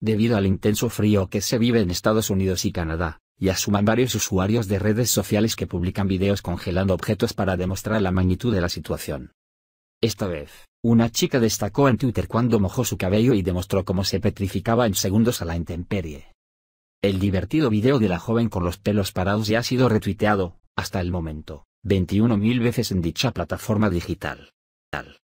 Debido al intenso frío que se vive en Estados Unidos y Canadá, y asuman varios usuarios de redes sociales que publican videos congelando objetos para demostrar la magnitud de la situación. Esta vez, una chica destacó en Twitter cuando mojó su cabello y demostró cómo se petrificaba en segundos a la intemperie. El divertido video de la joven con los pelos parados ya ha sido retuiteado, hasta el momento, 21.000 veces en dicha plataforma digital. Tal.